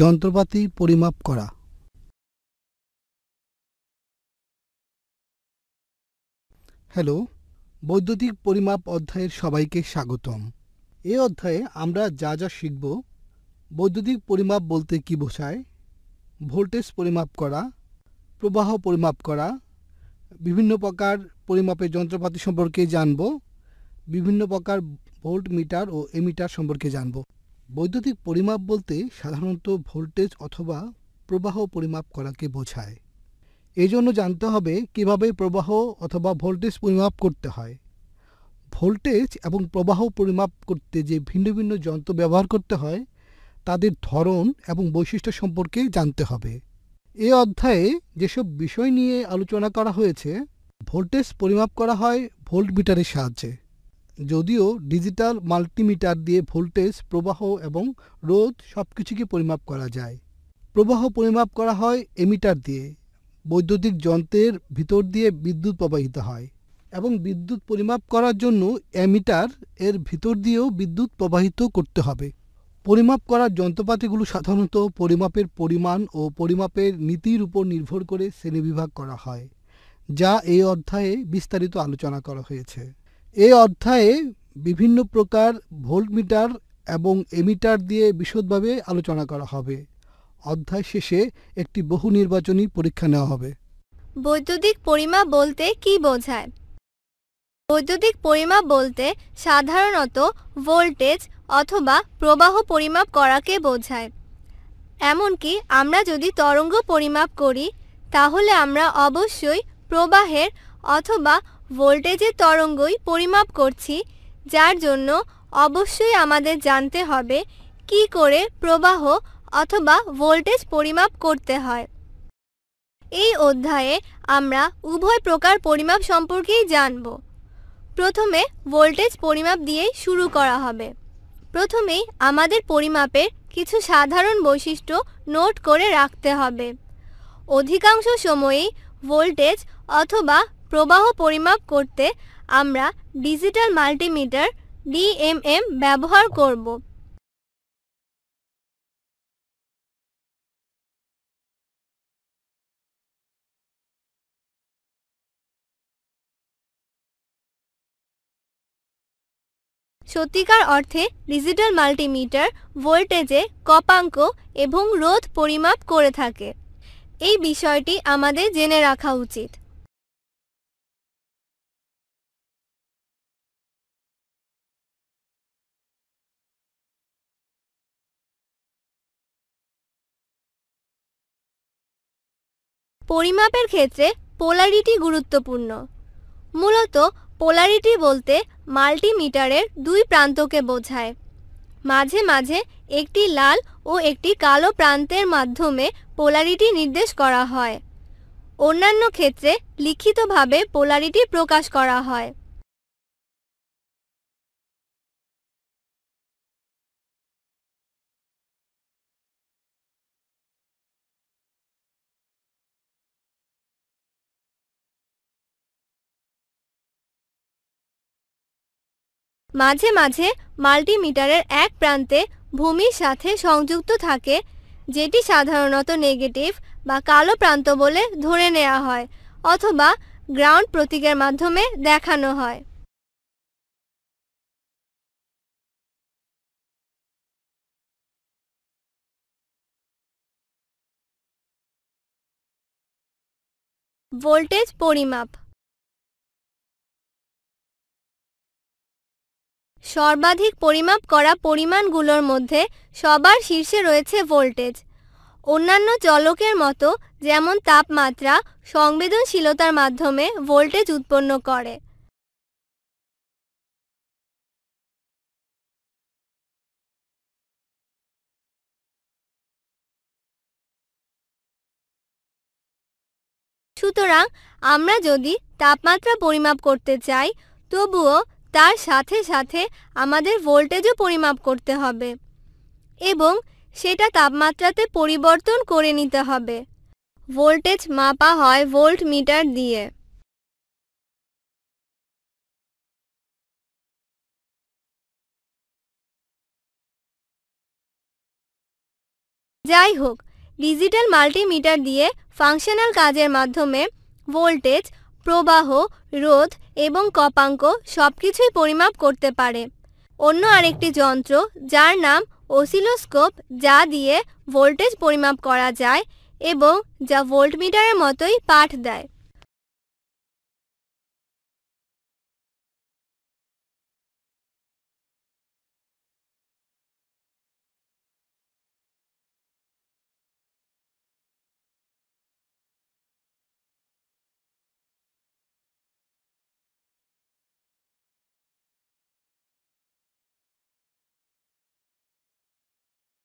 যন্ত্রপাতি পরিমাপ করা হ্যালো বৈদ্যুতিক পরিমাপ অধ্যায়ের সবাইকে স্বাগতম এই অধ্যায়ে আমরা যা যা শিখব বৈদ্যুতিক পরিমাপ বলতে কি বোঝায় ভোল্টেজ পরিমাপ করা প্রবাহ পরিমাপ করা বিভিন্ন প্রকার পরিমাপের যন্ত্রপাতি সম্পর্কে জানব বিভিন্ন প্রকার ভোল্ট মিটার ও এমিটার সম্পর্কে জানব বৈদ্যুতিক পরিমাপ বলতে সাধারণত ভোল্টেজ অথবা প্রবাহ পরিমাপ করাকে বোঝায় এজন্য জানতে হবে কিভাবে প্রবাহ অথবা ভোল্টেজ পরিমাপ করতে হয় ভোল্টেজ এবং প্রবাহ পরিমাপ করতে যে ভিন্ন ভিন্ন যন্ত্র ব্যবহার করতে হয় তাদের ধরন এবং বৈশিষ্ট্য সম্পর্কে জানতে হবে এ অধ্যায়ে যেসব বিষয় নিয়ে আলোচনা করা হয়েছে ভোল্টেজ পরিমাপ করা হয় ভোল্ট মিটারের সাহায্যে যদিও ডিজিটাল মাল্টিমিটার দিয়ে ভোল্টেজ প্রবাহ এবং রোধ সব কিছুকে পরিমাপ করা যায় প্রবাহ পরিমাপ করা হয় এমিটার দিয়ে বৈদ্যুতিক যন্ত্রের ভিতর দিয়ে বিদ্যুৎ প্রবাহিত হয় এবং বিদ্যুৎ পরিমাপ করার জন্য অ্যামিটার এর ভিতর দিয়েও বিদ্যুৎ প্রবাহিত করতে হবে পরিমাপ করার যন্ত্রপাতিগুলো সাধারণত পরিমাপের পরিমাণ ও পরিমাপের নীতির উপর নির্ভর করে শ্রেণীবিভাগ করা হয় যা এই অধ্যায়ে বিস্তারিত আলোচনা করা হয়েছে এ অধ্যায়ে বিভিন্ন প্রকার ভোল্টমিটার এবং এমিটার দিয়ে বিশদভাবে আলোচনা করা হবে অধ্যায় শেষে একটি বহু নির্বাচনী পরীক্ষা নেওয়া হবে বৈদ্যুতিক পরিমাপ বলতে কি বোঝায় বৈদ্যুতিক পরিমাপ বলতে সাধারণত ভোল্টেজ অথবা প্রবাহ পরিমাপ করাকে বোঝায় এমনকি আমরা যদি তরঙ্গ পরিমাপ করি তাহলে আমরা অবশ্যই প্রবাহের অথবা ভোল্টেজের তরঙ্গই পরিমাপ করছি যার জন্য অবশ্যই আমাদের জানতে হবে কি করে প্রবাহ অথবা ভোল্টেজ পরিমাপ করতে হয় এই অধ্যায়ে আমরা উভয় প্রকার পরিমাপ সম্পর্কেই জানব প্রথমে ভোল্টেজ পরিমাপ দিয়ে শুরু করা হবে প্রথমেই আমাদের পরিমাপের কিছু সাধারণ বৈশিষ্ট্য নোট করে রাখতে হবে অধিকাংশ সময়েই ভোল্টেজ অথবা প্রবাহ পরিমাপ করতে আমরা ডিজিটাল মাল্টিমিটার ডিএমএম ব্যবহার করব সত্যিকার অর্থে ডিজিটাল মাল্টিমিটার ভোল্টেজে কপাঙ্ক এবং রোধ পরিমাপ করে থাকে এই বিষয়টি আমাদের জেনে রাখা উচিত পরিমাপের ক্ষেত্রে পোলারিটি গুরুত্বপূর্ণ মূলত পোলারিটি বলতে মাল্টিমিটারের দুই প্রান্তকে বোঝায় মাঝে মাঝে একটি লাল ও একটি কালো প্রান্তের মাধ্যমে পোলারিটি নির্দেশ করা হয় অন্যান্য ক্ষেত্রে লিখিতভাবে পোলারিটি প্রকাশ করা হয় মাঝে মাঝে মাল্টিমিটারের এক প্রান্তে ভূমির সাথে সংযুক্ত থাকে যেটি সাধারণত নেগেটিভ বা কালো প্রান্ত বলে ধরে নেওয়া হয় অথবা গ্রাউন্ড প্রতীকের মাধ্যমে দেখানো হয় ভোল্টেজ পরিমাপ সর্বাধিক পরিমাপ করা পরিমাণগুলোর মধ্যে সবার শীর্ষে রয়েছে ভোল্টেজ অন্যান্য চলকের মতো যেমন তাপমাত্রা সংবেদনশীলতার মাধ্যমে ভোল্টেজ উৎপন্ন করে সুতরাং আমরা যদি তাপমাত্রা পরিমাপ করতে চাই তবুও তার সাথে সাথে আমাদের ভোল্টেজও পরিমাপ করতে হবে এবং সেটা তাপমাত্রাতে পরিবর্তন করে নিতে হবে ভোল্টেজ মাপা হয় ভোল্ট মিটার দিয়ে যাই হোক ডিজিটাল মাল্টিমিটার দিয়ে ফাংশনাল কাজের মাধ্যমে ভোল্টেজ প্রবাহ রোধ এবং কপাঙ্ক সব কিছুই পরিমাপ করতে পারে অন্য আরেকটি যন্ত্র যার নাম ওসিলোস্কোপ যা দিয়ে ভোল্টেজ পরিমাপ করা যায় এবং যা ভোল্টমিটারের মতোই পাঠ দেয়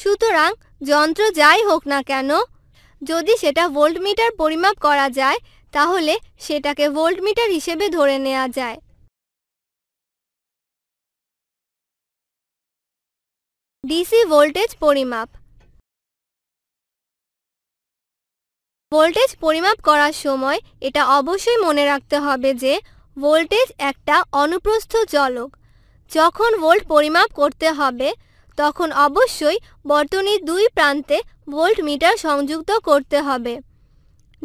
সুতরাং যন্ত্র যাই হোক না কেন যদি সেটা ভোল্টমিটার পরিমাপ করা যায় তাহলে সেটাকে ভোল্টমিটার হিসেবে ধরে নেওয়া যায় ডিসি ভোল্টেজ পরিমাপ ভোল্টেজ পরিমাপ করার সময় এটা অবশ্যই মনে রাখতে হবে যে ভোল্টেজ একটা অনুপ্রস্থ চলক যখন ভোল্ট পরিমাপ করতে হবে তখন অবশ্যই বর্তনীর দুই প্রান্তে ভোল্ট মিটার সংযুক্ত করতে হবে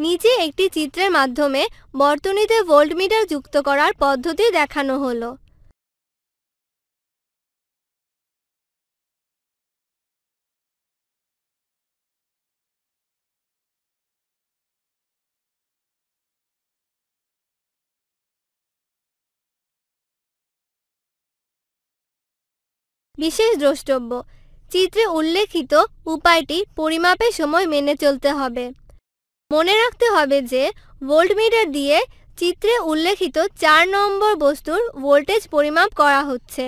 নিচে একটি চিত্রের মাধ্যমে বর্তনীতে মিটার যুক্ত করার পদ্ধতি দেখানো হলো বিশেষ দ্রষ্টব্য চিত্রে উল্লেখিত উপায়টি পরিমাপের সময় মেনে চলতে হবে মনে রাখতে হবে যে ভোল্টমিটার দিয়ে চিত্রে উল্লেখিত চার নম্বর বস্তুর ভোল্টেজ পরিমাপ করা হচ্ছে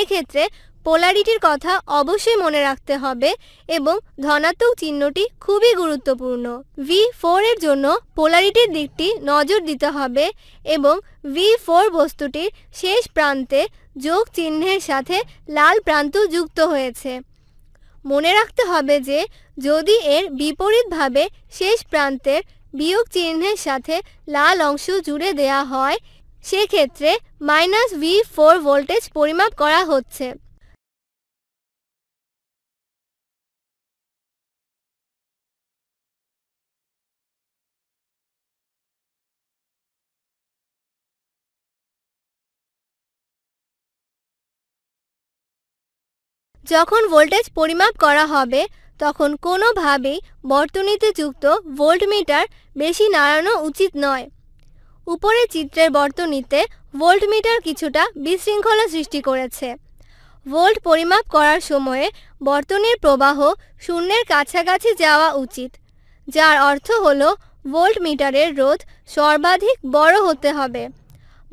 এক্ষেত্রে পোলারিটির কথা অবশ্যই মনে রাখতে হবে এবং ধনাত্মক চিহ্নটি খুবই গুরুত্বপূর্ণ ভি ফোর এর জন্য পোলারিটির দিকটি নজর দিতে হবে এবং ভি ফোর বস্তুটির শেষ প্রান্তে যোগ চিহ্নের সাথে লাল প্রান্ত যুক্ত হয়েছে মনে রাখতে হবে যে যদি এর বিপরীতভাবে শেষ প্রান্তের বিয়োগ চিহ্নের সাথে লাল অংশ জুড়ে দেয়া হয় সেক্ষেত্রে মাইনাস ভি ফোর ভোল্টেজ পরিমাপ করা হচ্ছে যখন ভোল্টেজ পরিমাপ করা হবে তখন কোনোভাবেই বর্তনীতে যুক্ত ভোল্টমিটার বেশি নাড়ানো উচিত নয় উপরে চিত্রের বর্তনীতে ভোল্টমিটার কিছুটা বিশৃঙ্খলা সৃষ্টি করেছে ভোল্ট পরিমাপ করার সময়ে বর্তনীর প্রবাহ শূন্যের কাছাকাছি যাওয়া উচিত যার অর্থ হল ভোল্ট মিটারের রোধ সর্বাধিক বড় হতে হবে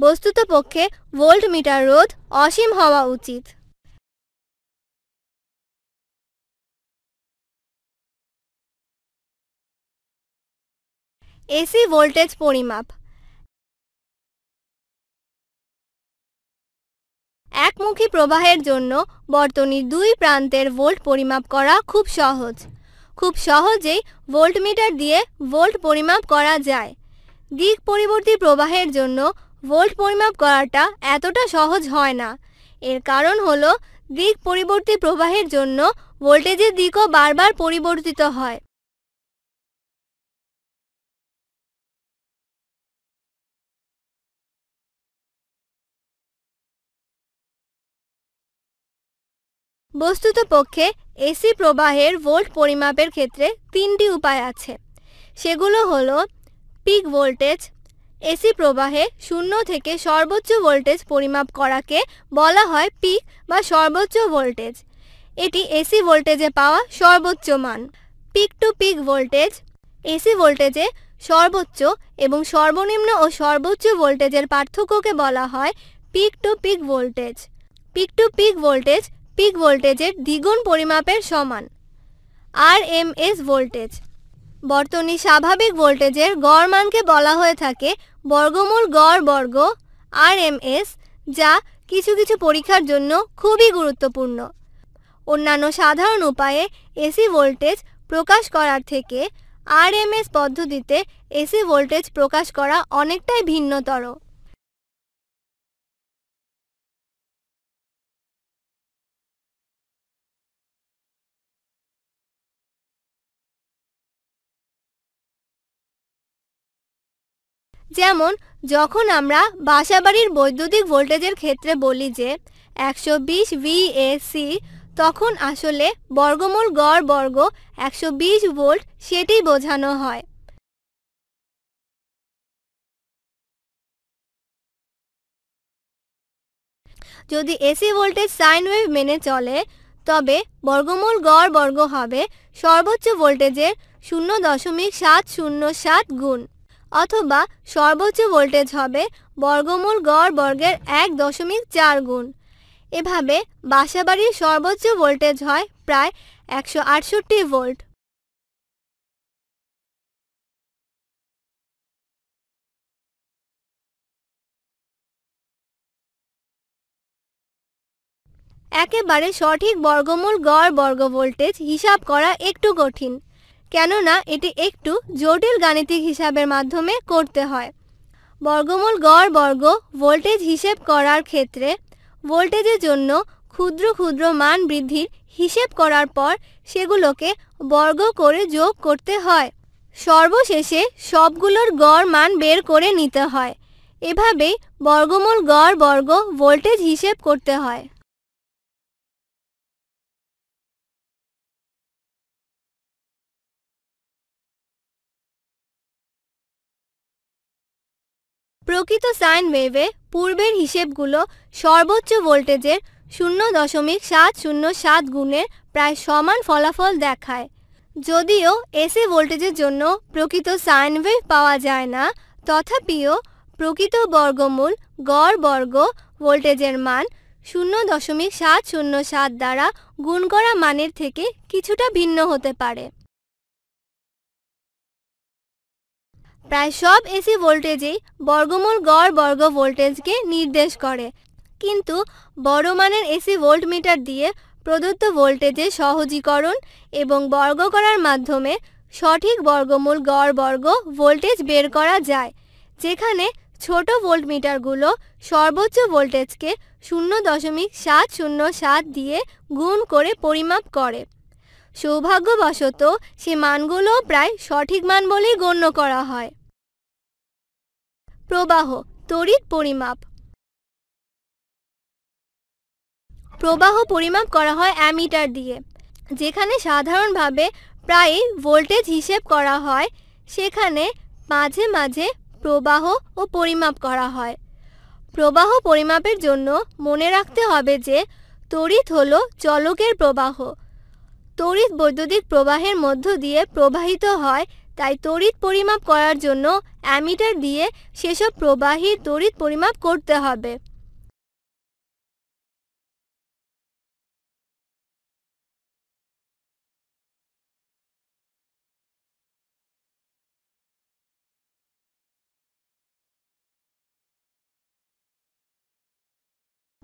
বস্তুতপক্ষে ভোল্ট মিটার রোধ অসীম হওয়া উচিত এসি ভোল্টেজ পরিমাপ একমুখী প্রবাহের জন্য বর্তনীর দুই প্রান্তের ভোল্ট পরিমাপ করা খুব সহজ খুব সহজেই ভোল্টমিটার দিয়ে ভোল্ট পরিমাপ করা যায় দিক পরিবর্তী প্রবাহের জন্য ভোল্ট পরিমাপ করাটা এতটা সহজ হয় না এর কারণ হল দিক পরিবর্তী প্রবাহের জন্য ভোল্টেজের দিকও বারবার পরিবর্তিত হয় বস্তুত পক্ষে এসি প্রবাহের ভোল্ট পরিমাপের ক্ষেত্রে তিনটি উপায় আছে সেগুলো হলো পিক ভোল্টেজ এসি প্রবাহে শূন্য থেকে সর্বোচ্চ ভোল্টেজ পরিমাপ করাকে বলা হয় পিক বা সর্বোচ্চ ভোল্টেজ এটি এসি ভোল্টেজে পাওয়া সর্বোচ্চ মান peak to peak voltage AC ভোল্টেজে সর্বোচ্চ এবং সর্বনিম্ন ও সর্বোচ্চ ভোল্টেজের পার্থক্যকে বলা হয় peak to peak voltage peak to peak voltage peak ভোল্টেজের দ্বিগুণ পরিমাপের সমান আর এম এস ভোল্টেজ বর্তনী স্বাভাবিক ভোল্টেজের গড় মানকে বলা হয়ে থাকে বর্গমূল গড় বর্গ আর এম এস যা কিছু কিছু পরীক্ষার জন্য খুবই গুরুত্বপূর্ণ অন্যান্য সাধারণ উপায়ে এসি ভোল্টেজ প্রকাশ করার থেকে আরএমএস পদ্ধতিতে এসি ভোল্টেজ প্রকাশ করা অনেকটাই ভিন্নতর যেমন যখন আমরা বাসাবাড়ির বৈদ্যুতিক ভোল্টেজের ক্ষেত্রে বলি যে একশো বিশ তখন আসলে বর্গমূল গড় বর্গ একশো বিশ ভোল্ট সেটি বোঝানো হয় যদি এসি ভোল্টেজ সাইন ওয়েভ মেনে চলে তবে বর্গমূল গড় বর্গ হবে সর্বোচ্চ ভোল্টেজের শূন্য দশমিক সাত শূন্য সাত গুণ অথবা সর্বোচ্চ ভোল্টেজ হবে বর্গমূল গড় বর্গের এক দশমিক চার গুণ এভাবে বাসাবাড়ির সর্বোচ্চ ভোল্টেজ হয় প্রায় একশো আটষট্টি ভোল্ট একেবারে সঠিক বর্গমূল গড় বর্গ ভোল্টেজ হিসাব করা একটু কঠিন কেননা এটি একটু জটিল গাণিতিক হিসাবের মাধ্যমে করতে হয় বর্গমূল গড় বর্গ ভোল্টেজ হিসেব করার ক্ষেত্রে ভোল্টেজের জন্য ক্ষুদ্র ক্ষুদ্র মান বৃদ্ধির হিসেব করার পর সেগুলোকে বর্গ করে যোগ করতে হয় সর্বশেষে সবগুলোর গড় মান বের করে নিতে হয় এভাবেই বর্গমূল গড় বর্গ ভোল্টেজ হিসেব করতে হয় প্রকৃত সাইন ওয়েভে পূর্বের হিসেবগুলো সর্বোচ্চ ভোল্টেজের শূন্য দশমিক সাত শূন্য সাত গুণের প্রায় সমান ফলাফল দেখায় যদিও এসে ভোল্টেজের জন্য প্রকৃত সাইন ওয়েভ পাওয়া যায় না তথাপিও প্রকৃত বর্গমূল গড় বর্গ ভোল্টেজের মান শূন্য দশমিক সাত শূন্য সাত দ্বারা গুণ করা মানের থেকে কিছুটা ভিন্ন হতে পারে প্রায় সব এসি ভোল্টেজেই বর্গমূল গড় বর্গ ভোল্টেজকে নির্দেশ করে কিন্তু বড় মানের এসি ভোল্টমিটার দিয়ে প্রদত্ত ভোল্টেজে সহজীকরণ এবং বর্গ করার মাধ্যমে সঠিক বর্গমূল গড় বর্গ ভোল্টেজ বের করা যায় যেখানে ছোট ভোল্টমিটারগুলো সর্বোচ্চ ভোল্টেজকে শূন্য দশমিক সাত শূন্য সাত দিয়ে গুণ করে পরিমাপ করে সৌভাগ্যবশত সে মানগুলো প্রায় সঠিক মান বলেই গণ্য করা হয় প্রবাহ তড়িৎ পরিমাপ প্রবাহ পরিমাপ করা হয় অ্যামিটার দিয়ে যেখানে সাধারণভাবে প্রায় ভোল্টেজ হিসেব করা হয় সেখানে মাঝে মাঝে প্রবাহ ও পরিমাপ করা হয় প্রবাহ পরিমাপের জন্য মনে রাখতে হবে যে তড়িৎ হল চলকের প্রবাহ তড়িৎ বৈদ্যুতিক প্রবাহের মধ্য দিয়ে প্রবাহিত হয় তাই তড়িৎ পরিমাপ করার জন্য অ্যামিটার দিয়ে সেসব প্রবাহী তড়িৎ পরিমাপ করতে হবে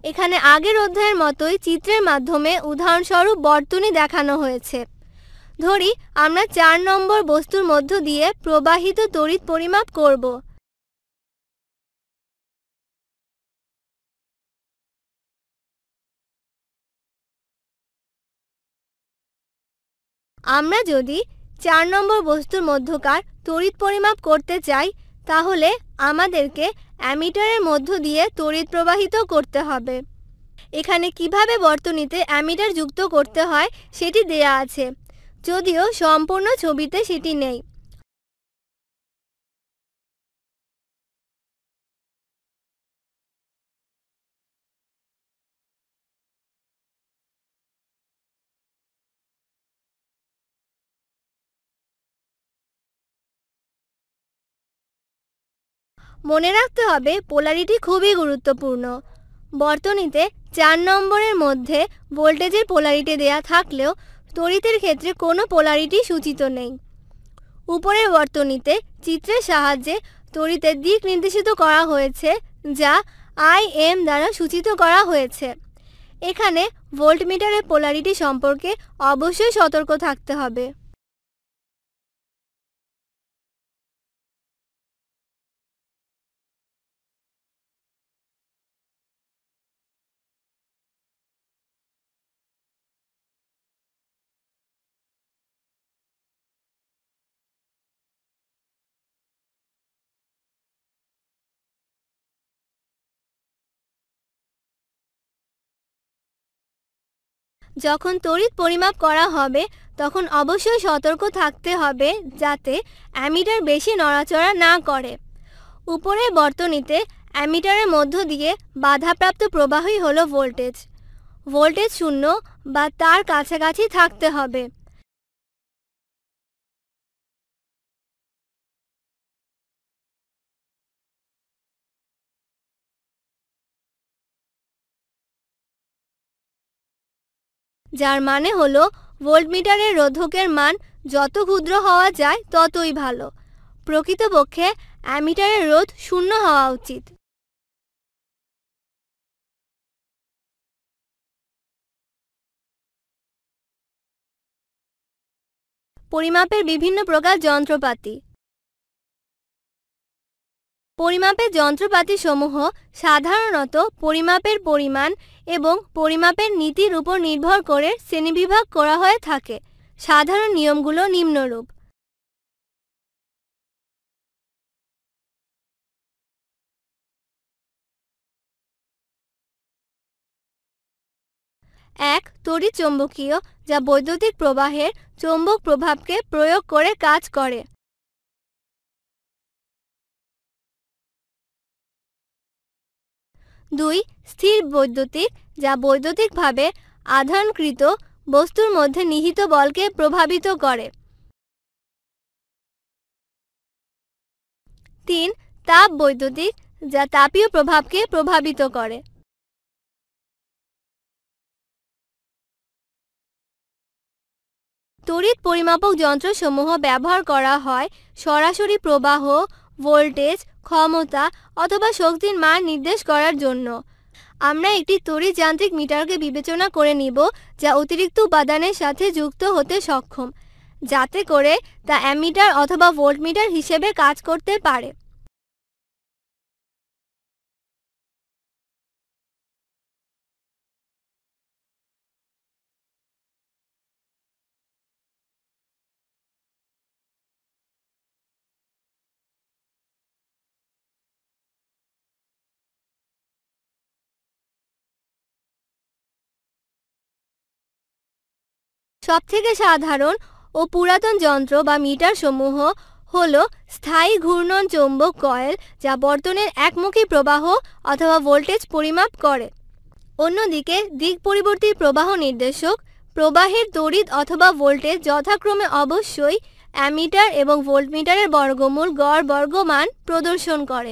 এখানে আগের অধ্যায়ের মতোই চিত্রের মাধ্যমে উদাহরণস্বরূপ বর্তনী দেখানো হয়েছে ধরি আমরা চার নম্বর বস্তুর মধ্য দিয়ে প্রবাহিত তড়িৎ পরিমাপ করব আমরা যদি চার নম্বর বস্তুর মধ্যকার তড়িৎ পরিমাপ করতে চাই তাহলে আমাদেরকে অ্যামিটারের মধ্য দিয়ে তড়িৎ প্রবাহিত করতে হবে এখানে কিভাবে বর্তনীতে অ্যামিটার যুক্ত করতে হয় সেটি দেয়া আছে যদিও সম্পূর্ণ ছবিতে সেটি নেই মনে রাখতে হবে পোলারিটি খুবই গুরুত্বপূর্ণ বর্তনীতে চার নম্বরের মধ্যে ভোল্টেজের পোলারিটি দেয়া থাকলেও তড়িতের ক্ষেত্রে কোনো পোলারিটি সূচিত নেই উপরের বর্তনীতে চিত্রের সাহায্যে তড়িতের দিক নির্দেশিত করা হয়েছে যা আই এম দ্বারা সূচিত করা হয়েছে এখানে ভোল্টমিটারের পোলারিটি সম্পর্কে অবশ্যই সতর্ক থাকতে হবে যখন তড়িৎ পরিমাপ করা হবে তখন অবশ্যই সতর্ক থাকতে হবে যাতে অ্যামিটার বেশি নড়াচড়া না করে উপরের বর্তনীতে অ্যামিটারের মধ্য দিয়ে বাধাপ্রাপ্ত প্রবাহই হলো ভোল্টেজ ভোল্টেজ শূন্য বা তার কাছাকাছি থাকতে হবে যার মানে হল ভোল্টমিটারের রোধকের মান যত ক্ষুদ্র হওয়া যায় ততই ভালো প্রকৃতপক্ষে অ্যামিটারের রোধ শূন্য হওয়া উচিত পরিমাপের বিভিন্ন প্রকার যন্ত্রপাতি পরিমাপের যন্ত্রপাতিসমূহ সাধারণত পরিমাপের পরিমাণ এবং পরিমাপের নীতির উপর নির্ভর করে শ্রেণীবিভাগ করা হয়ে থাকে সাধারণ নিয়মগুলো নিম্নরূপ এক তড়িৎ চৌম্বকীয় যা বৈদ্যুতিক প্রবাহের চৌম্বক প্রভাবকে প্রয়োগ করে কাজ করে দুই স্থির বৈদ্যুতিক যা বৈদ্যুতিকভাবে আধানকৃত বস্তুর মধ্যে নিহিত বলকে প্রভাবিত করে তিন তাপ বৈদ্যুতিক যা তাপীয় প্রভাবকে প্রভাবিত করে তড়িৎ পরিমাপক যন্ত্রসমূহ ব্যবহার করা হয় সরাসরি প্রবাহ ভোল্টেজ ক্ষমতা অথবা শক্তির মান নির্দেশ করার জন্য আমরা একটি তড়িৎ যান্ত্রিক মিটারকে বিবেচনা করে নিব যা অতিরিক্ত উপাদানের সাথে যুক্ত হতে সক্ষম যাতে করে তা অ্যামিটার অথবা ভোল্টমিটার হিসেবে কাজ করতে পারে সবথেকে সাধারণ ও পুরাতন যন্ত্র বা মিটার সমূহ হল স্থায়ী ঘূর্ণন চৌম্বক কয়েল যা বর্তনের একমুখী প্রবাহ অথবা ভোল্টেজ পরিমাপ করে অন্যদিকে দিক পরিবর্তী প্রবাহ নির্দেশক প্রবাহের তড়িৎ অথবা ভোল্টেজ যথাক্রমে অবশ্যই অ্যামিটার এবং ভোল্টমিটারের বর্গমূল গড় বর্গমান প্রদর্শন করে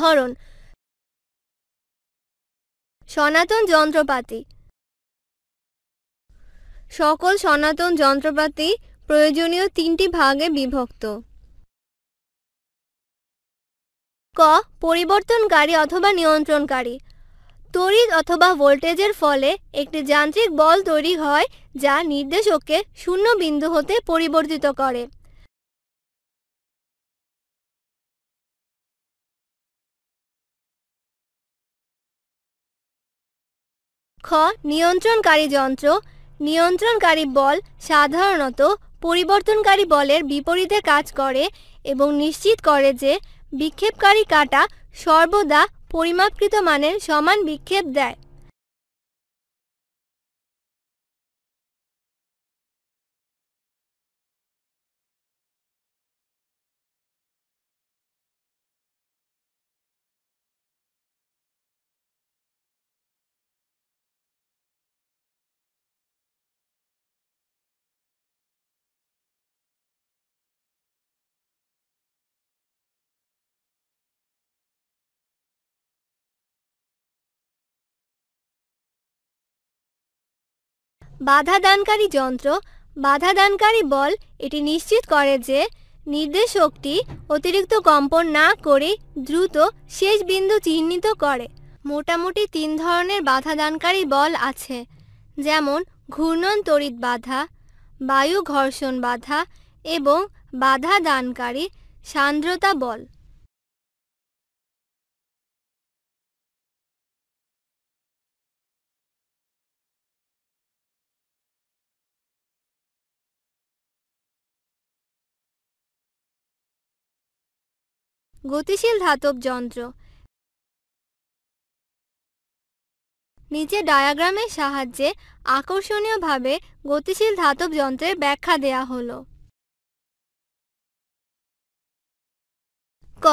ধরন সনাতন যন্ত্রপাতি সকল সনাতন যন্ত্রপাতি প্রয়োজনীয় তিনটি ভাগে বিভক্ত ক পরিবর্তনকারী অথবা নিয়ন্ত্রণকারী তড়িৎ অথবা ভোল্টেজের ফলে একটি যান্ত্রিক বল তৈরি হয় যা নির্দেশককে শূন্য বিন্দু হতে পরিবর্তিত করে খ নিয়ন্ত্রণকারী যন্ত্র নিয়ন্ত্রণকারী বল সাধারণত পরিবর্তনকারী বলের বিপরীতে কাজ করে এবং নিশ্চিত করে যে বিক্ষেপকারী কাটা সর্বদা পরিমাপকৃত মানের সমান বিক্ষেপ দেয় বাধা দানকারী যন্ত্র বাধা দানকারী বল এটি নিশ্চিত করে যে নির্দেশ শক্তি অতিরিক্ত কম্পন না করে দ্রুত শেষ বিন্দু চিহ্নিত করে মোটামুটি তিন ধরনের বাধা দানকারী বল আছে যেমন ঘূর্ণন তড়িৎ বাধা বায়ু ঘর্ষণ বাধা এবং বাধা দানকারী সান্দ্রতা বল গতিশীল ধাতব যন্ত্র নিচে ডায়াগ্রামের সাহায্যে আকর্ষণীয়ভাবে গতিশীল ধাতব যন্ত্রের ব্যাখ্যা দেয়া হল ক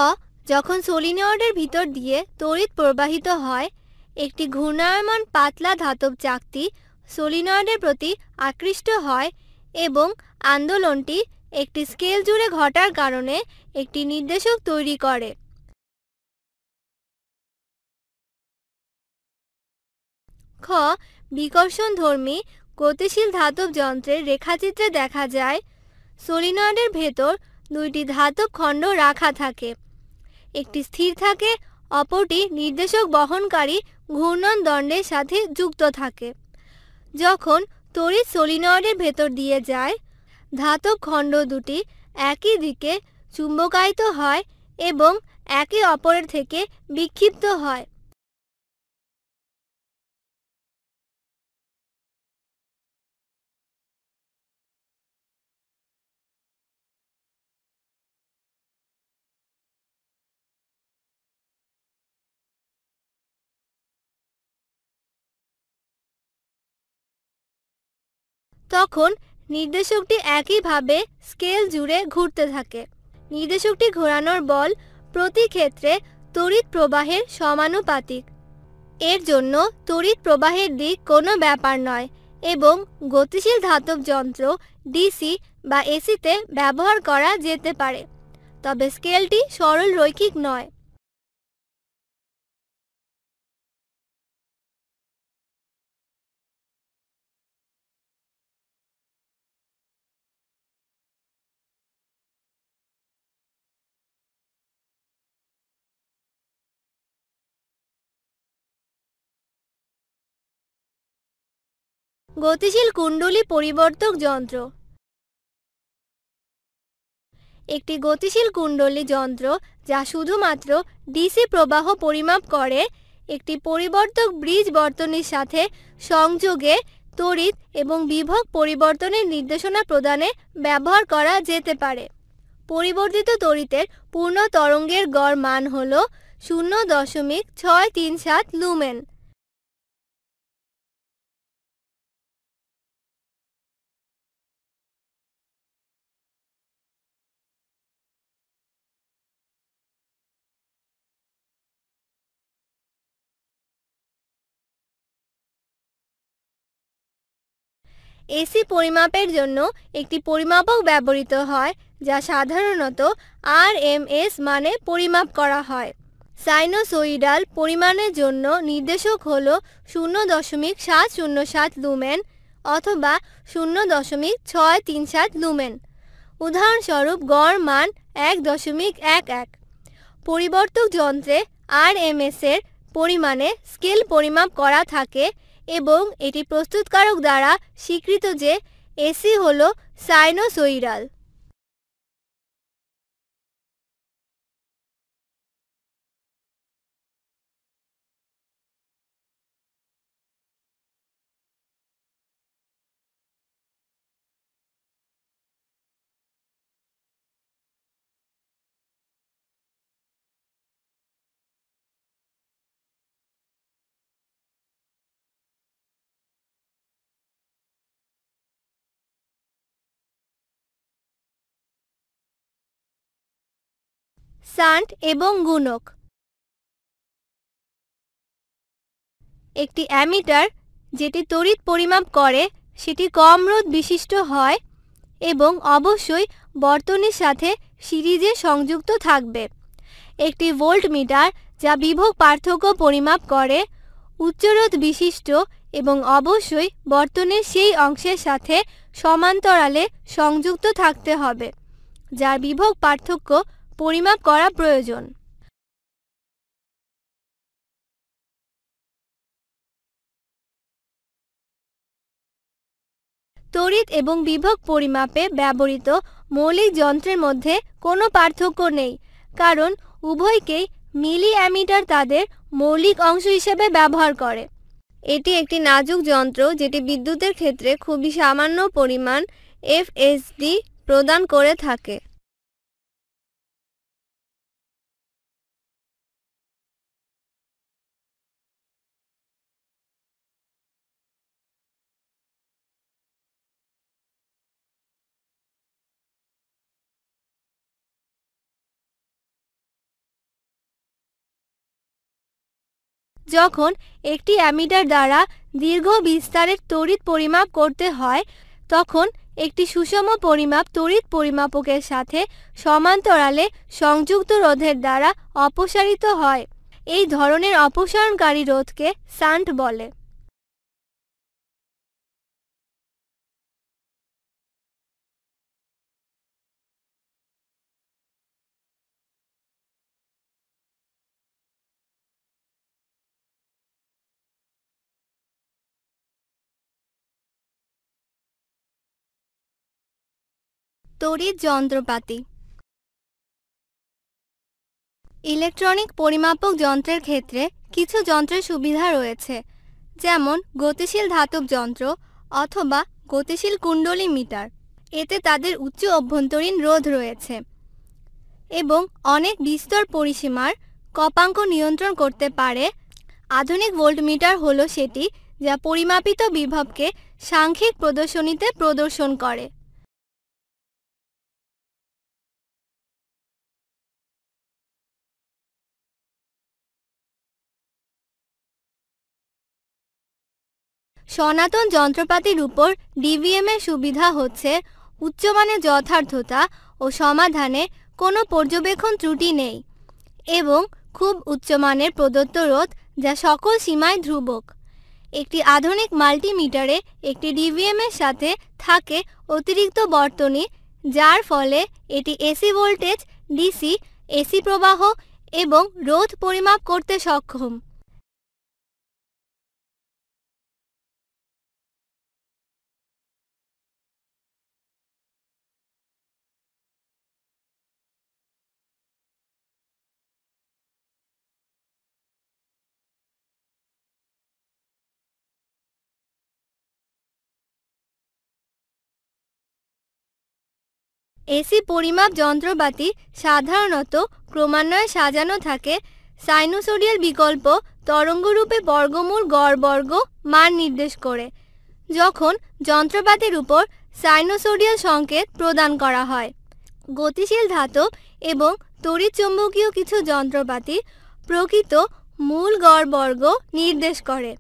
যখন সলিনয়েডের ভিতর দিয়ে তড়িৎ প্রবাহিত হয় একটি ঘূর্ণায়মান পাতলা ধাতব চাকতি সলিনয়েডের প্রতি আকৃষ্ট হয় এবং আন্দোলনটি একটি স্কেল জুড়ে ঘটার কারণে একটি নির্দেশক তৈরি করে খ বিকর্ষণ ধর্মী গতিশীল ধাতব যন্ত্রের রেখাচিত্রে দেখা যায় সলিনয়েডের ভেতর দুইটি ধাতব খণ্ড রাখা থাকে একটি স্থির থাকে অপরটি নির্দেশক বহনকারী ঘূর্ণন দণ্ডের সাথে যুক্ত থাকে যখন তড়িৎ সলিনয়েডের ভেতর দিয়ে যায় ধাতব খণ্ড দুটি একই দিকে চুম্বকায়িত হয় এবং একে অপরের থেকে বিক্ষিপ্ত হয় তখন নির্দেশকটি একইভাবে স্কেল জুড়ে ঘুরতে থাকে নির্দেশকটি ঘোরানোর বল প্রতি ক্ষেত্রে তড়িৎ প্রবাহের সমানুপাতিক এর জন্য তড়িৎ প্রবাহের দিক কোনো ব্যাপার নয় এবং গতিশীল ধাতব যন্ত্র ডিসি বা এসিতে ব্যবহার করা যেতে পারে তবে স্কেলটি সরল রৈখিক নয় গতিশীল কুণ্ডলী পরিবর্তক যন্ত্র একটি গতিশীল কুণ্ডলী যন্ত্র যা শুধুমাত্র ডিসি প্রবাহ পরিমাপ করে একটি পরিবর্তক ব্রিজ বর্তনীর সাথে সংযোগে তড়িৎ এবং বিভব পরিবর্তনের নির্দেশনা প্রদানে ব্যবহার করা যেতে পারে পরিবর্তিত তড়িতের পূর্ণ তরঙ্গের গড় মান হল শূন্য দশমিক ছয় তিন সাত লুমেন এসি পরিমাপের জন্য একটি পরিমাপক ব্যবহৃত হয় যা সাধারণত আরএমএস মানে পরিমাপ করা হয় সাইনোসোইডাল পরিমাণের জন্য নির্দেশক হল শূন্য দশমিক সাত শূন্য সাত লুমেন অথবা শূন্য দশমিক ছয় তিন সাত লুমেন উদাহরণস্বরূপ গড় মান এক দশমিক এক এক পরিবর্তক যন্ত্রে আরএমএসের পরিমাণে স্কেল পরিমাপ করা থাকে এবং এটি প্রস্তুতকারক দ্বারা স্বীকৃত যে এসি হল সাইনোসোইরাল সান্ট এবং গুণক একটি অ্যামিটার যেটি তড়িৎ পরিমাপ করে সেটি কম রোধ বিশিষ্ট হয় এবং অবশ্যই বর্তনের সাথে সিরিজে সংযুক্ত থাকবে একটি ভোল্ট মিটার যা বিভোগ পার্থক্য পরিমাপ করে উচ্চরোধ বিশিষ্ট এবং অবশ্যই বর্তনের সেই অংশের সাথে সমান্তরালে সংযুক্ত থাকতে হবে যার বিভোগ পার্থক্য পরিমাপ করা প্রয়োজন তড়িৎ এবং বিভব পরিমাপে ব্যবহৃত মৌলিক যন্ত্রের মধ্যে কোনো পার্থক্য নেই কারণ উভয়কেই মিলি অ্যামিটার তাদের মৌলিক অংশ হিসেবে ব্যবহার করে এটি একটি নাজুক যন্ত্র যেটি বিদ্যুতের ক্ষেত্রে খুবই সামান্য পরিমাণ এফএসডি প্রদান করে থাকে যখন একটি অ্যামিটার দ্বারা দীর্ঘ বিস্তারের তড়িৎ পরিমাপ করতে হয় তখন একটি সুষম পরিমাপ তড়িৎ পরিমাপকের সাথে সমান্তরালে সংযুক্ত রোধের দ্বারা অপসারিত হয় এই ধরনের অপসারণকারী রোধকে সান্ট বলে তড়িৎ যন্ত্রপাতি ইলেকট্রনিক পরিমাপক যন্ত্রের ক্ষেত্রে কিছু যন্ত্রের সুবিধা রয়েছে যেমন গতিশীল ধাতব যন্ত্র অথবা গতিশীল কুণ্ডলী মিটার এতে তাদের উচ্চ অভ্যন্তরীণ রোধ রয়েছে এবং অনেক বিস্তর পরিসীমার কপাঙ্ক নিয়ন্ত্রণ করতে পারে আধুনিক ভোল্টমিটার হলো সেটি যা পরিমাপিত বিভবকে সাংখ্যিক প্রদর্শনীতে প্রদর্শন করে সনাতন যন্ত্রপাতির উপর ডিভিএম এর সুবিধা হচ্ছে উচ্চমানের যথার্থতা ও সমাধানে কোনো পর্যবেক্ষণ ত্রুটি নেই এবং খুব উচ্চমানের প্রদত্ত রোধ যা সকল সীমায় ধ্রুবক একটি আধুনিক মাল্টিমিটারে একটি ডিভিএম এর সাথে থাকে অতিরিক্ত বর্তনী যার ফলে এটি এসি ভোল্টেজ ডিসি এসি প্রবাহ এবং রোধ পরিমাপ করতে সক্ষম এসি পরিমাপ যন্ত্রপাতি সাধারণত ক্রমান্বয়ে সাজানো থাকে সাইনোসোডিয়াল বিকল্প তরঙ্গরূপে বর্গমূল গড় বর্গ মান নির্দেশ করে যখন যন্ত্রপাতির উপর সাইনোসোডিয়াল সংকেত প্রদান করা হয় গতিশীল ধাতব এবং চুম্বকীয় কিছু যন্ত্রপাতি প্রকৃত মূল গড় বর্গ নির্দেশ করে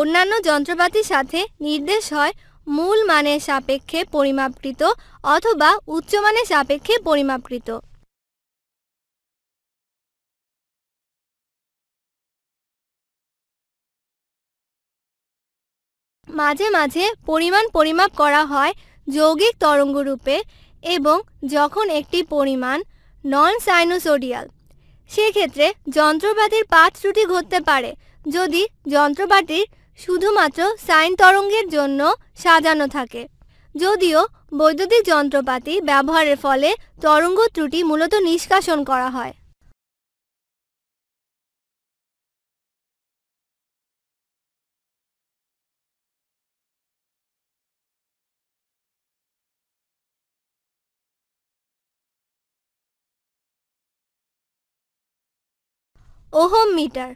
অন্যান্য যন্ত্রপাতির সাথে নির্দেশ হয় মূল মানের সাপেক্ষে পরিমাপকৃত অথবা উচ্চমানের সাপেক্ষে পরিমাপকৃত মাঝে মাঝে পরিমাণ পরিমাপ করা হয় যৌগিক তরঙ্গরূপে এবং যখন একটি পরিমাণ নন সাইনোসোডিয়াল সেক্ষেত্রে যন্ত্রপাতির পাঁচ ত্রুটি ঘটতে পারে যদি যন্ত্রপাতির শুধুমাত্র সাইন তরঙ্গের জন্য সাজানো থাকে যদিও বৈদ্যুতিক যন্ত্রপাতি ব্যবহারের ফলে তরঙ্গ ত্রুটি মূলত নিষ্কাশন করা হয় ওহম মিটার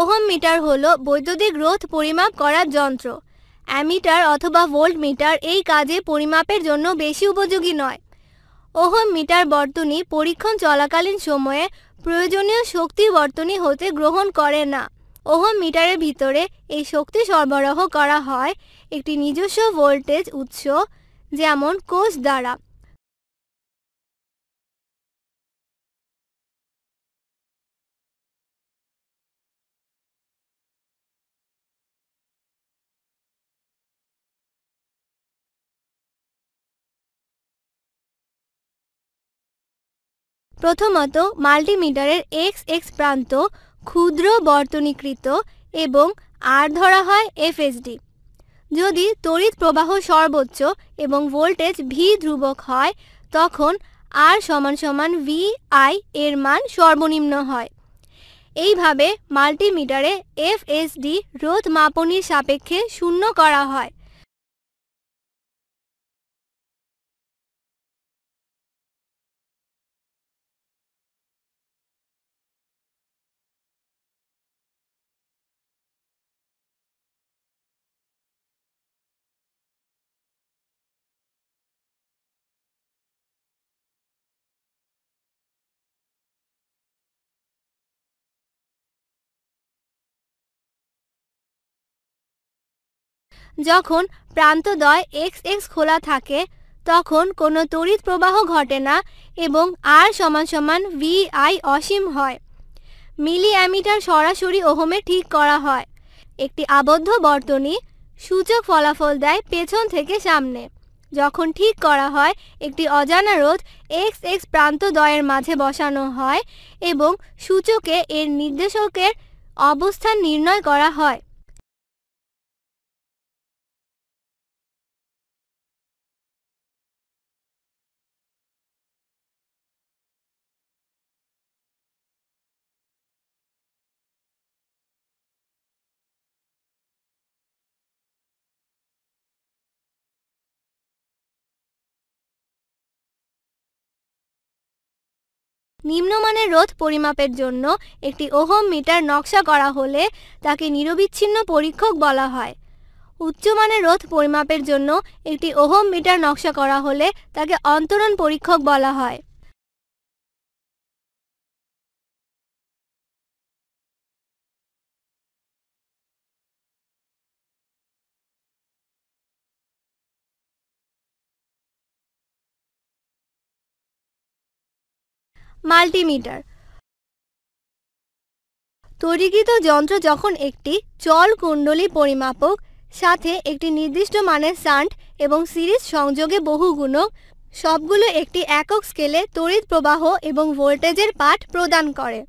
ওহম মিটার হল বৈদ্যুতিক রোধ পরিমাপ করার যন্ত্র অ্যামিটার অথবা ভোল্ট মিটার এই কাজে পরিমাপের জন্য বেশি উপযোগী নয় ওহম মিটার বর্তনী পরীক্ষণ চলাকালীন সময়ে প্রয়োজনীয় শক্তি বর্তনী হতে গ্রহণ করে না ওহম মিটারের ভিতরে এই শক্তি সরবরাহ করা হয় একটি নিজস্ব ভোল্টেজ উৎস যেমন কোষ দ্বারা প্রথমত মাল্টিমিটারের এক্স এক্স প্রান্ত ক্ষুদ্র বর্তনীকৃত এবং আর ধরা হয় এফএসডি যদি তড়িৎ প্রবাহ সর্বোচ্চ এবং ভোল্টেজ ভি ধ্রুবক হয় তখন আর সমান সমান ভি আই এর মান সর্বনিম্ন হয় এইভাবে মাল্টিমিটারে এফএসডি রোধ মাপনির সাপেক্ষে শূন্য করা হয় যখন প্রান্তদ্বয় এক্স এক্স খোলা থাকে তখন কোনো তড়িৎ প্রবাহ ঘটে না এবং আর সমান সমান ভি আই অসীম হয় মিলি অ্যামিটার সরাসরি ওহমে ঠিক করা হয় একটি আবদ্ধ বর্তনী সূচক ফলাফল দেয় পেছন থেকে সামনে যখন ঠিক করা হয় একটি অজানা রোধ এক্স এক্স প্রান্তদ্বয়ের মাঝে বসানো হয় এবং সূচকে এর নির্দেশকের অবস্থান নির্ণয় করা হয় নিম্নমানের রোধ পরিমাপের জন্য একটি ওহম মিটার নকশা করা হলে তাকে নিরবিচ্ছিন্ন পরীক্ষক বলা হয় উচ্চমানের রোধ পরিমাপের জন্য একটি ওহম মিটার নকশা করা হলে তাকে অন্তরণ পরীক্ষক বলা হয় মাল্টিমিটার তৈরিকৃত যন্ত্র যখন একটি চল কুণ্ডলী পরিমাপক সাথে একটি নির্দিষ্ট মানের সান্ট এবং সিরিজ সংযোগে বহুগুণক সবগুলো একটি একক স্কেলে তড়িৎ প্রবাহ এবং ভোল্টেজের পাঠ প্রদান করে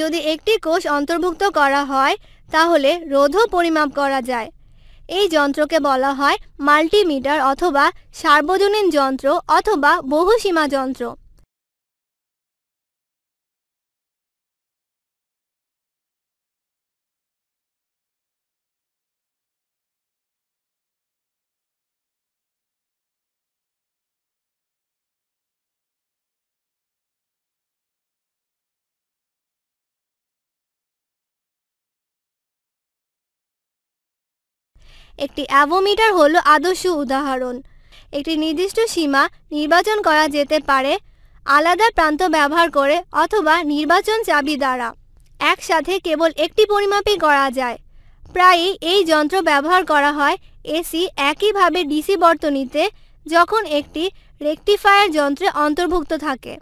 যদি একটি কোষ অন্তর্ভুক্ত করা হয় তাহলে রোধও পরিমাপ করা যায় এই যন্ত্রকে বলা হয় মাল্টিমিটার অথবা সার্বজনীন যন্ত্র অথবা বহুসীমা যন্ত্র একটি অ্যাভোমিটার হলো আদর্শ উদাহরণ একটি নির্দিষ্ট সীমা নির্বাচন করা যেতে পারে আলাদা প্রান্ত ব্যবহার করে অথবা নির্বাচন চাবি দ্বারা একসাথে কেবল একটি পরিমাপই করা যায় প্রায়ই এই যন্ত্র ব্যবহার করা হয় এসি একইভাবে ডিসি বর্তনীতে যখন একটি রেকটিফায়ার যন্ত্রে অন্তর্ভুক্ত থাকে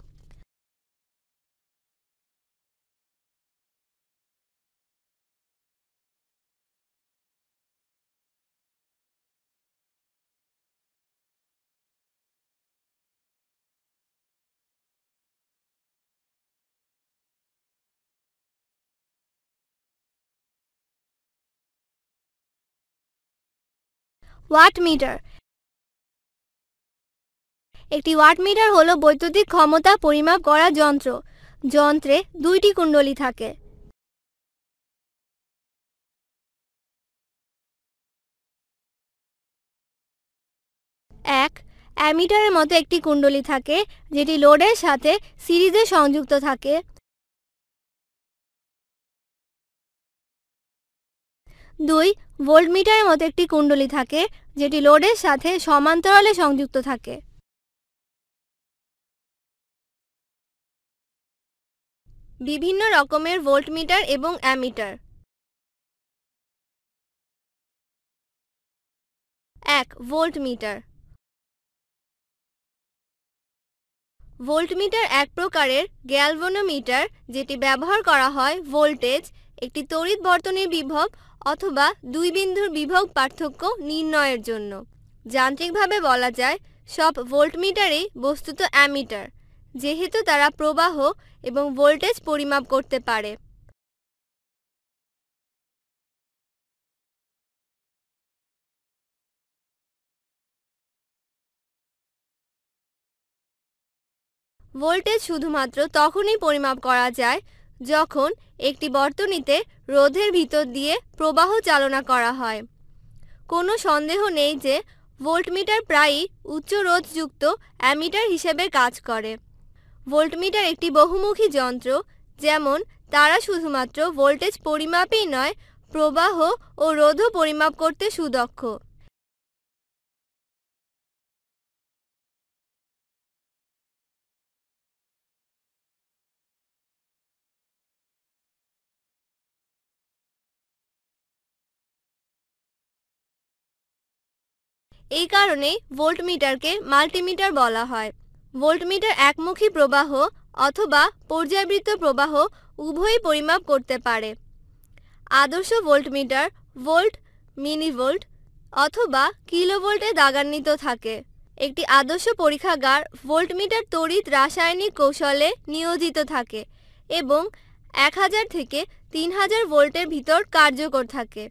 ওয়াট মিটার একটি ওয়াট মিটার হলো বৈদ্যুতিক ক্ষমতা পরিমাপ করা যন্ত্র যন্ত্রে দুইটি কুণ্ডলী থাকে এক অ্যামিটারের মতো একটি কুণ্ডলী থাকে যেটি লোডের সাথে সিরিজে সংযুক্ত থাকে দুই ভোল্টমিটারের মতো একটি কুণ্ডলী থাকে যেটি লোডের সাথে সমান্তরালে সংযুক্ত থাকে বিভিন্ন রকমের ভোল্টমিটার এবং অ্যামিটার এক ভোল্টমিটার ভোল্টমিটার এক প্রকারের গ্যালভোনোমিটার যেটি ব্যবহার করা হয় ভোল্টেজ একটি তড়িৎ বর্তনের বিভব অথবা দুই বিন্দুর বিভব পার্থক্য নির্ণয়ের জন্য যান্ত্রিকভাবে বলা যায় সব ভোল্টমিটারই বস্তুত অ্যামিটার যেহেতু তারা প্রবাহ এবং ভোল্টেজ পরিমাপ করতে পারে ভোল্টেজ শুধুমাত্র তখনই পরিমাপ করা যায় যখন একটি বর্তনীতে রোধের ভিতর দিয়ে প্রবাহ চালনা করা হয় কোনো সন্দেহ নেই যে ভোল্টমিটার প্রায়ই উচ্চ রোধযুক্ত অ্যামিটার হিসেবে কাজ করে ভোল্টমিটার একটি বহুমুখী যন্ত্র যেমন তারা শুধুমাত্র ভোল্টেজ পরিমাপেই নয় প্রবাহ ও রোধও পরিমাপ করতে সুদক্ষ এই কারণে ভোল্টমিটারকে মাল্টিমিটার বলা হয় ভোল্টমিটার একমুখী প্রবাহ অথবা পর্যায়বৃত্ত প্রবাহ উভয়ই পরিমাপ করতে পারে আদর্শ ভোল্টমিটার ভোল্ট মিনিভোল্ট অথবা কিলোভোল্টে দাগান্বিত থাকে একটি আদর্শ পরীক্ষাগার ভোল্টমিটার তড়িৎ রাসায়নিক কৌশলে নিয়োজিত থাকে এবং এক হাজার থেকে তিন হাজার ভোল্টের ভিতর কার্যকর থাকে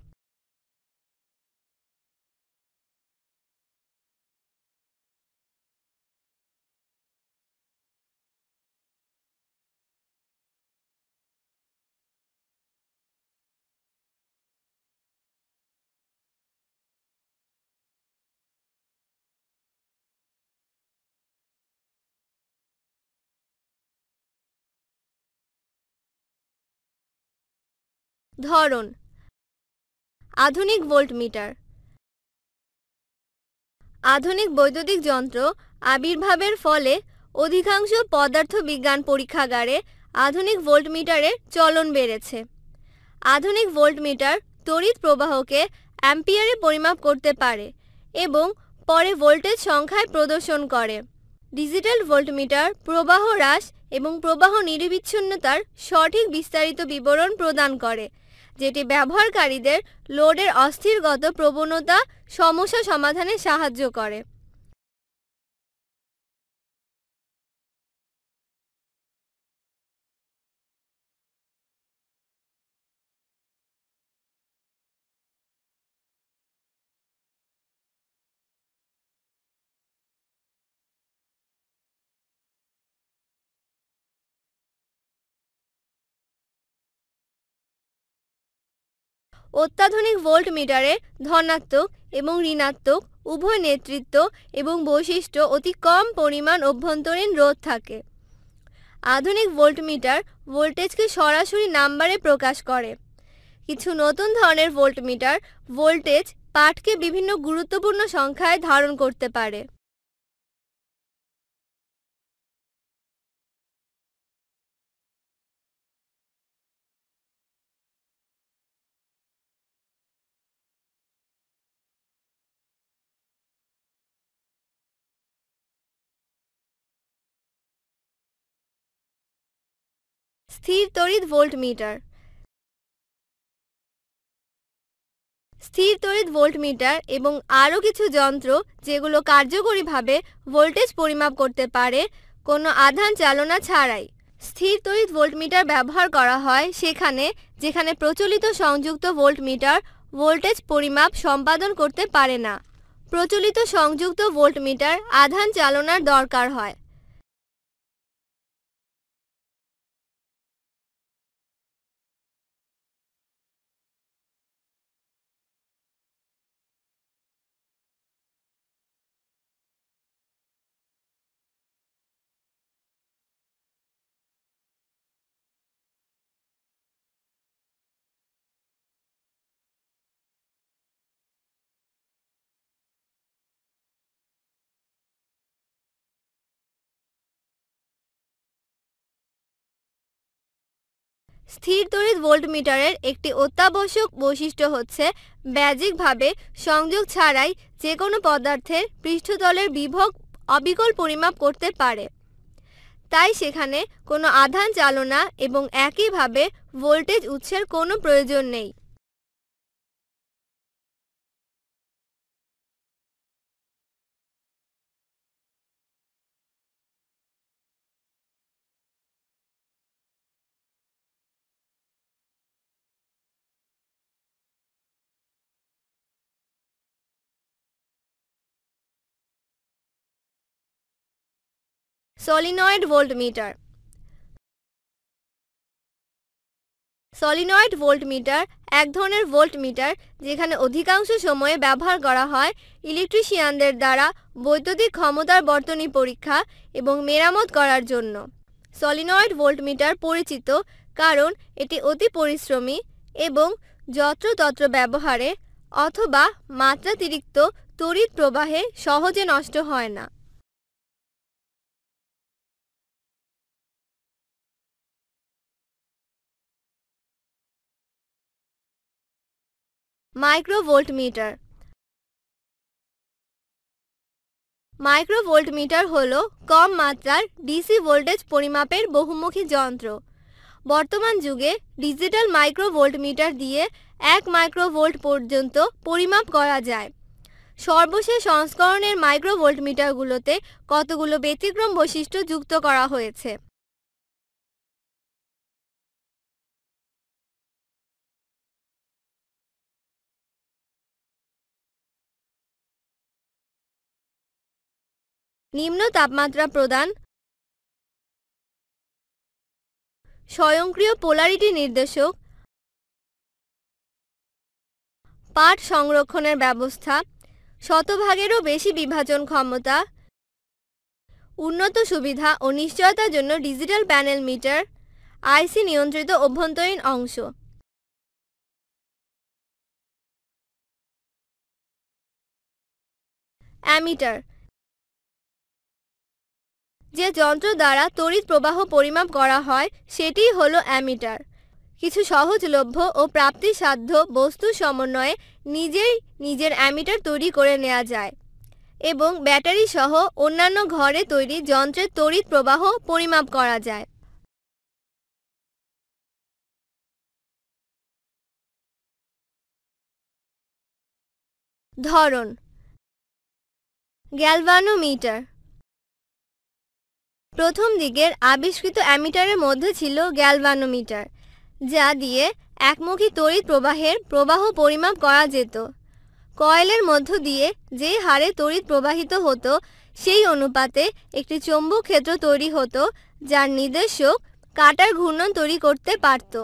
ধরন আধুনিক ভোল্টমিটার আধুনিক বৈদ্যুতিক যন্ত্র আবির্ভাবের ফলে অধিকাংশ পদার্থবিজ্ঞান পরীক্ষাগারে আধুনিক ভোল্টমিটারের চলন বেড়েছে আধুনিক ভোল্টমিটার তড়িৎ প্রবাহকে অ্যাম্পিয়ারে পরিমাপ করতে পারে এবং পরে ভোল্টেজ সংখ্যায় প্রদর্শন করে ডিজিটাল ভোল্টমিটার প্রবাহ হ্রাস এবং প্রবাহ নিরবিচ্ছিন্নতার সঠিক বিস্তারিত বিবরণ প্রদান করে যেটি ব্যবহারকারীদের লোডের অস্থিরগত প্রবণতা সমস্যা সমাধানে সাহায্য করে অত্যাধুনিক ভোল্ট মিটারের ধনাত্মক এবং ঋণাত্মক উভয় নেতৃত্ব এবং বৈশিষ্ট্য অতি কম পরিমাণ অভ্যন্তরীণ রোধ থাকে আধুনিক ভোল্টমিটার ভোল্টেজকে সরাসরি নাম্বারে প্রকাশ করে কিছু নতুন ধরনের ভোল্টমিটার ভোল্টেজ পাঠকে বিভিন্ন গুরুত্বপূর্ণ সংখ্যায় ধারণ করতে পারে স্থির তড়িৎ ভোল্টমিটার স্থির তড়িৎ ভোল্টমিটার এবং আরও কিছু যন্ত্র যেগুলো কার্যকরীভাবে ভোল্টেজ পরিমাপ করতে পারে কোনো আধান চালনা ছাড়াই স্থির তড়িৎ ভোল্টমিটার ব্যবহার করা হয় সেখানে যেখানে প্রচলিত সংযুক্ত ভোল্টমিটার ভোল্টেজ পরিমাপ সম্পাদন করতে পারে না প্রচলিত সংযুক্ত ভোল্টমিটার আধান চালনার দরকার হয় স্থির তড়িৎ ভোল্টমিটারের একটি অত্যাবশ্যক বৈশিষ্ট্য হচ্ছে ব্যাজিকভাবে সংযোগ ছাড়াই যে কোনো পদার্থের পৃষ্ঠতলের বিভব অবিকল পরিমাপ করতে পারে তাই সেখানে কোনো আধান চালনা এবং একইভাবে ভোল্টেজ উৎসের কোনো প্রয়োজন নেই solenoid voltmeter সলিনয়েড ভোল্টমিটার এক ধরনের ভোল্টমিটার যেখানে অধিকাংশ সময়ে ব্যবহার করা হয় ইলেকট্রিশিয়ানদের দ্বারা বৈদ্যুতিক ক্ষমতার বর্তনী পরীক্ষা এবং মেরামত করার জন্য সলিনয়েড ভোল্টমিটার পরিচিত কারণ এটি অতি পরিশ্রমী এবং যত্রতত্র ব্যবহারে অথবা মাত্রাতিরিক্ত তড়িৎ প্রবাহে সহজে নষ্ট হয় না মাইক্রোভোল্টমিটার মাইক্রোভোল্টমিটার হল কম মাত্রার ডিসি ভোল্টেজ পরিমাপের বহুমুখী যন্ত্র বর্তমান যুগে ডিজিটাল মাইক্রোভোল্টমিটার দিয়ে এক মাইক্রোভোল্ট পর্যন্ত পরিমাপ করা যায় সর্বশেষ সংস্করণের মাইক্রোভোল্টমিটারগুলোতে কতগুলো ব্যতিক্রম বৈশিষ্ট্য যুক্ত করা হয়েছে নিম্ন তাপমাত্রা প্রদান স্বয়ংক্রিয় পোলারিটি নির্দেশক পাট সংরক্ষণের ব্যবস্থা শতভাগেরও বেশি বিভাজন ক্ষমতা উন্নত সুবিধা ও নিশ্চয়তার জন্য ডিজিটাল প্যানেল মিটার আইসি নিয়ন্ত্রিত অভ্যন্তরীণ অংশ অ্যামিটার যে যন্ত্র দ্বারা তড়িৎ প্রবাহ পরিমাপ করা হয় সেটি হল অ্যামিটার কিছু সহজলভ্য ও প্রাপ্তিসাধ্য বস্তু সমন্বয়ে নিজেই নিজের অ্যামিটার তৈরি করে নেওয়া যায় এবং ব্যাটারি সহ অন্যান্য ঘরে তৈরি যন্ত্রের তড়িৎ প্রবাহ পরিমাপ করা যায় ধরন গ্যালভানোমিটার প্রথম দিকের আবিষ্কৃত অ্যামিটারের মধ্যে ছিল গ্যালভানোমিটার যা দিয়ে একমুখী তড়িৎ প্রবাহের প্রবাহ পরিমাপ করা যেত কয়েলের মধ্য দিয়ে যে হারে তড়িৎ প্রবাহিত হতো সেই অনুপাতে একটি চৌম্বক ক্ষেত্র তৈরি হতো যার নির্দেশক কাটার ঘূর্ণন তৈরি করতে পারত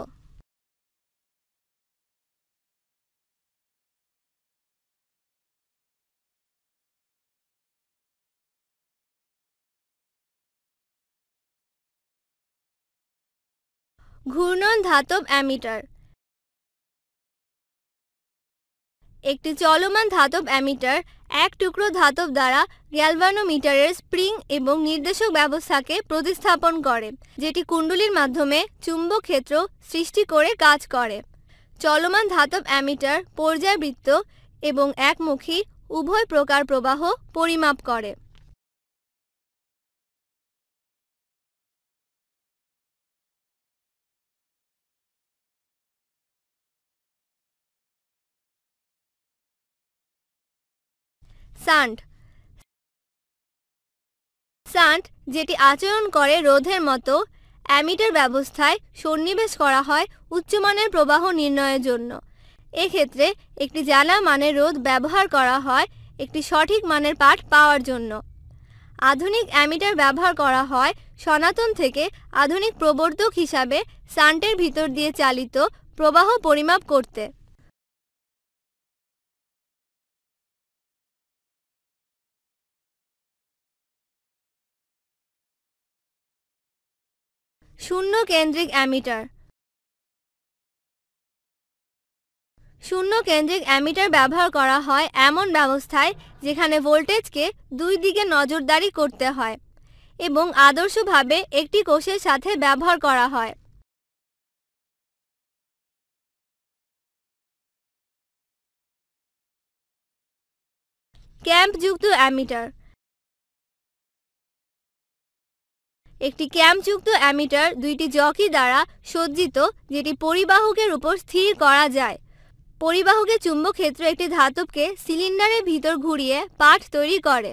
ঘূর্ণন ধাতব অ্যামিটার একটি চলমান ধাতব অ্যামিটার এক টুকরো ধাতব দ্বারা গ্যালভানোমিটারের স্প্রিং এবং নির্দেশক ব্যবস্থাকে প্রতিস্থাপন করে যেটি কুণ্ডলির মাধ্যমে চুম্বক ক্ষেত্র সৃষ্টি করে কাজ করে চলমান ধাতব অ্যামিটার পর্যায়বৃত্ত এবং একমুখী উভয় প্রকার প্রবাহ পরিমাপ করে সান্ট সান্ট যেটি আচরণ করে রোধের মতো অ্যামিটার ব্যবস্থায় সন্নিবেশ করা হয় উচ্চমানের প্রবাহ নির্ণয়ের জন্য এক্ষেত্রে একটি জ্বালা মানের রোধ ব্যবহার করা হয় একটি সঠিক মানের পাঠ পাওয়ার জন্য আধুনিক অ্যামিটার ব্যবহার করা হয় সনাতন থেকে আধুনিক প্রবর্তক হিসাবে সান্টের ভিতর দিয়ে চালিত প্রবাহ পরিমাপ করতে শূন্য কেন্দ্রিক অ্যামিটার শূন্য কেন্দ্রিক অ্যামিটার ব্যবহার করা হয় এমন ব্যবস্থায় যেখানে ভোল্টেজকে দুই দিকে নজরদারি করতে হয় এবং আদর্শভাবে একটি কোষের সাথে ব্যবহার করা হয় ক্যাম্পযুক্ত অ্যামিটার একটি ক্যাম্পযুক্ত অ্যামিটার দুইটি জকি দ্বারা সজ্জিত যেটি পরিবাহকের উপর স্থির করা যায় পরিবাহকে চুম্বক ক্ষেত্র একটি ধাতবকে সিলিন্ডারের ভিতর ঘুরিয়ে পাঠ তৈরি করে